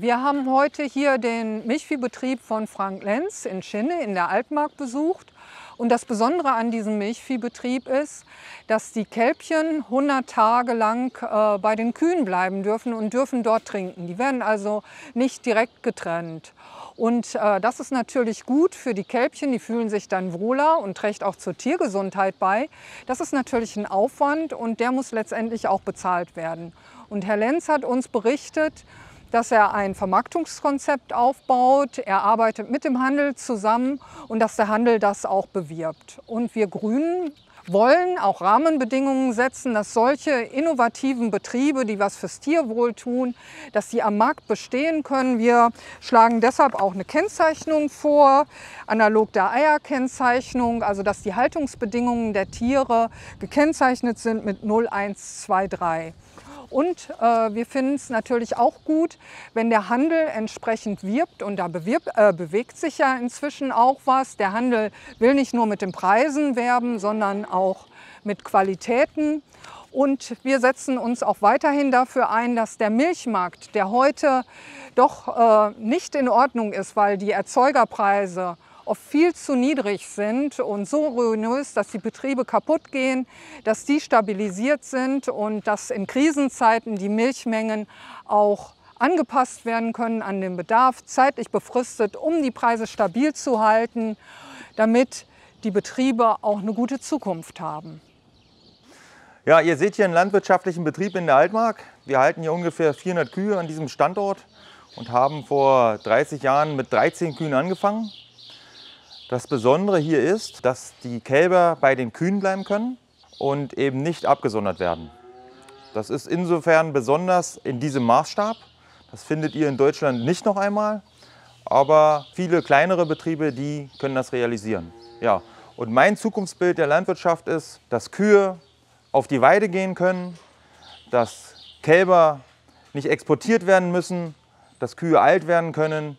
Wir haben heute hier den Milchviehbetrieb von Frank Lenz in Schinne in der Altmark besucht. Und das Besondere an diesem Milchviehbetrieb ist, dass die Kälbchen 100 Tage lang äh, bei den Kühen bleiben dürfen und dürfen dort trinken. Die werden also nicht direkt getrennt. Und äh, das ist natürlich gut für die Kälbchen, die fühlen sich dann wohler und trägt auch zur Tiergesundheit bei. Das ist natürlich ein Aufwand und der muss letztendlich auch bezahlt werden. Und Herr Lenz hat uns berichtet, dass er ein Vermarktungskonzept aufbaut. Er arbeitet mit dem Handel zusammen und dass der Handel das auch bewirbt. Und wir Grünen wollen auch Rahmenbedingungen setzen, dass solche innovativen Betriebe, die was fürs Tierwohl tun, dass die am Markt bestehen können. Wir schlagen deshalb auch eine Kennzeichnung vor, analog der Eierkennzeichnung, also dass die Haltungsbedingungen der Tiere gekennzeichnet sind mit 0123. Und äh, wir finden es natürlich auch gut, wenn der Handel entsprechend wirbt und da bewirb, äh, bewegt sich ja inzwischen auch was. Der Handel will nicht nur mit den Preisen werben, sondern auch mit Qualitäten. Und wir setzen uns auch weiterhin dafür ein, dass der Milchmarkt, der heute doch äh, nicht in Ordnung ist, weil die Erzeugerpreise oft viel zu niedrig sind und so ruinös, dass die Betriebe kaputt gehen, dass die stabilisiert sind und dass in Krisenzeiten die Milchmengen auch angepasst werden können an den Bedarf, zeitlich befristet, um die Preise stabil zu halten, damit die Betriebe auch eine gute Zukunft haben. Ja, ihr seht hier einen landwirtschaftlichen Betrieb in der Altmark. Wir halten hier ungefähr 400 Kühe an diesem Standort und haben vor 30 Jahren mit 13 Kühen angefangen. Das Besondere hier ist, dass die Kälber bei den Kühen bleiben können und eben nicht abgesondert werden. Das ist insofern besonders in diesem Maßstab. Das findet ihr in Deutschland nicht noch einmal, aber viele kleinere Betriebe, die können das realisieren. Ja. Und mein Zukunftsbild der Landwirtschaft ist, dass Kühe auf die Weide gehen können, dass Kälber nicht exportiert werden müssen, dass Kühe alt werden können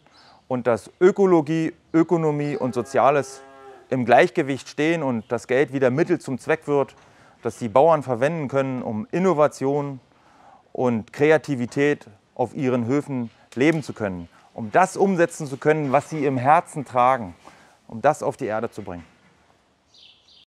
und dass Ökologie, Ökonomie und Soziales im Gleichgewicht stehen und das Geld wieder Mittel zum Zweck wird, dass die Bauern verwenden können, um Innovation und Kreativität auf ihren Höfen leben zu können, um das umsetzen zu können, was sie im Herzen tragen, um das auf die Erde zu bringen.